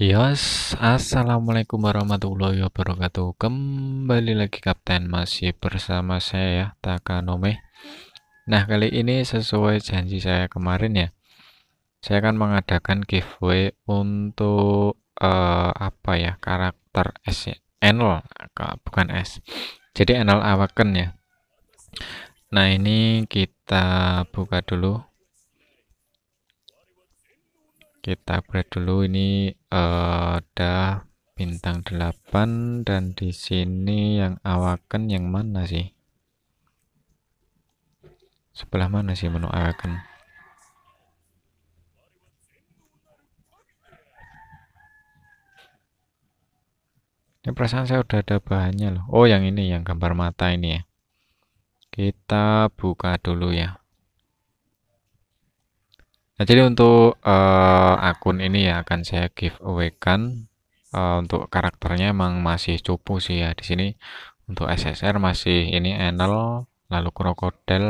Yos, assalamualaikum warahmatullahi wabarakatuh. Kembali lagi Kapten masih bersama saya Takanome. Nah kali ini sesuai janji saya kemarin ya, saya akan mengadakan giveaway untuk uh, apa ya karakter S, Enel, ya? bukan S. Jadi Enel Awaken ya. Nah ini kita buka dulu kita upgrade dulu ini uh, ada bintang 8 dan di sini yang awaken yang mana sih sebelah mana sih menu awaken ini perasaan saya udah ada bahannya loh oh yang ini yang gambar mata ini ya kita buka dulu ya Nah, jadi untuk uh, akun ini ya akan saya giveaway kan uh, eh, untuk karakternya emang masih cupu sih ya di sini untuk SSR masih ini Enel lalu krokodil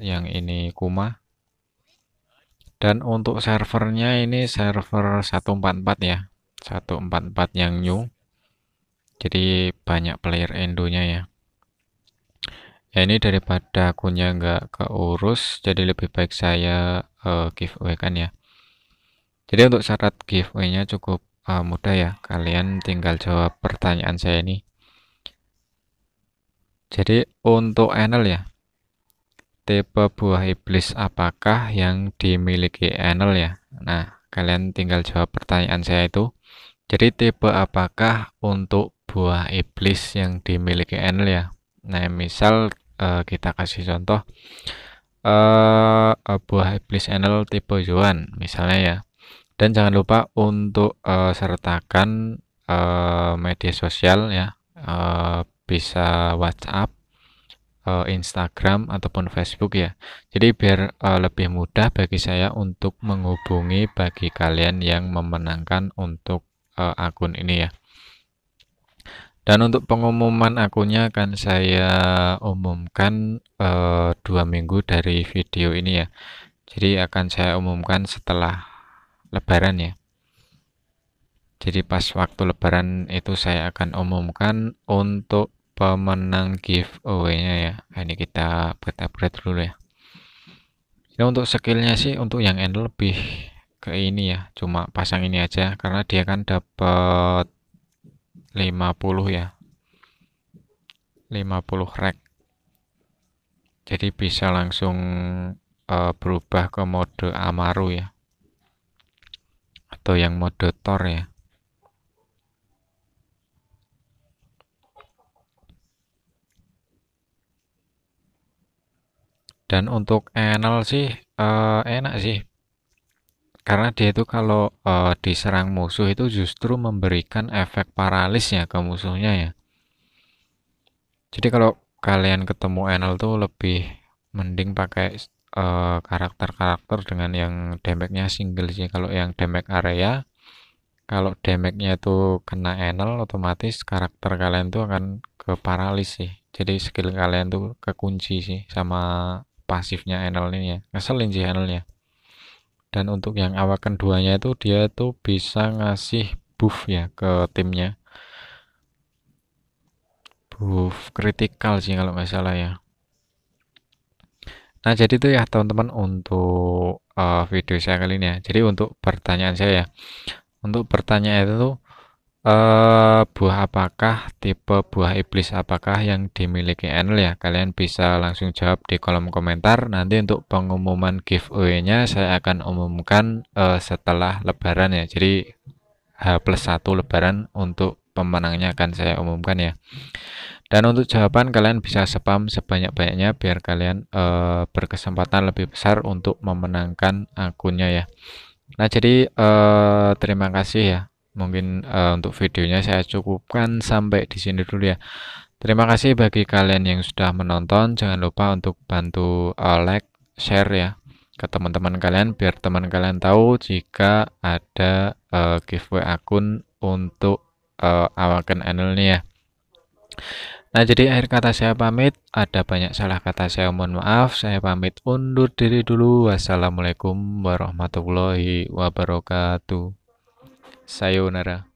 yang ini Kuma dan untuk servernya ini server 144 ya 144 yang new jadi banyak player endonya ya ya ini daripada akunnya nggak keurus jadi lebih baik saya Eh, giveaway kan ya jadi untuk syarat giveaway nya cukup uh, mudah ya kalian tinggal jawab pertanyaan saya ini jadi untuk Enel ya tipe buah iblis apakah yang dimiliki Enel ya nah kalian tinggal jawab pertanyaan saya itu jadi tipe apakah untuk buah iblis yang dimiliki Enel ya nah misal eh, kita kasih contoh uh, buah iblis enel tipe Yuan misalnya ya dan jangan lupa untuk uh, sertakan uh, media sosial ya uh, bisa WhatsApp uh, Instagram ataupun Facebook ya jadi biar uh, lebih mudah bagi saya untuk menghubungi bagi kalian yang memenangkan untuk uh, akun ini ya dan untuk pengumuman akunnya akan saya umumkan eh, dua minggu dari video ini ya. Jadi akan saya umumkan setelah lebaran ya. Jadi pas waktu lebaran itu saya akan umumkan untuk pemenang giveaway-nya ya. Nah, ini kita upgrade dulu ya. Ini ya, untuk skillnya sih untuk yang end lebih ke ini ya cuma pasang ini aja karena dia kan dapat 50 ya 50 rek jadi bisa langsung uh, berubah ke mode Amaru ya atau yang mode Tor ya dan untuk enel sih uh, enak sih karena dia itu kalau uh, diserang musuh itu justru memberikan efek paralis ya ke musuhnya ya. Jadi kalau kalian ketemu Enel tuh lebih mending pakai eh, karakter-karakter uh, dengan yang damage-nya single sih. Kalau yang damage area, kalau damage-nya itu kena Enel otomatis karakter kalian tuh akan ke paralis sih. Jadi skill kalian tuh kekunci sih sama pasifnya Enel ini ya. Ngeselin sih ya dan untuk yang awak keduanya itu dia itu bisa ngasih buff ya ke timnya buff kritikal sih kalau nggak salah ya nah jadi itu ya teman-teman untuk uh, video saya kali ini ya jadi untuk pertanyaan saya ya untuk pertanyaan itu uh, buah apakah tipe buah iblis apakah yang dimiliki Enel ya kalian bisa langsung jawab di kolom komentar nanti untuk pengumuman giveaway nya saya akan umumkan uh, setelah lebaran ya jadi H plus 1 lebaran untuk pemenangnya akan saya umumkan ya dan untuk jawaban kalian bisa spam sebanyak-banyaknya biar kalian e, berkesempatan lebih besar untuk memenangkan akunnya ya nah jadi e, terima kasih ya mungkin uh, untuk videonya saya cukupkan sampai di sini dulu ya terima kasih bagi kalian yang sudah menonton jangan lupa untuk bantu uh, like share ya ke teman-teman kalian biar teman kalian tahu jika ada uh, giveaway akun untuk uh, awaken nih ya Nah, jadi akhir kata saya pamit. Ada banyak salah kata saya, mohon maaf. Saya pamit undur diri dulu. Wassalamualaikum warahmatullahi wabarakatuh. Sayonara.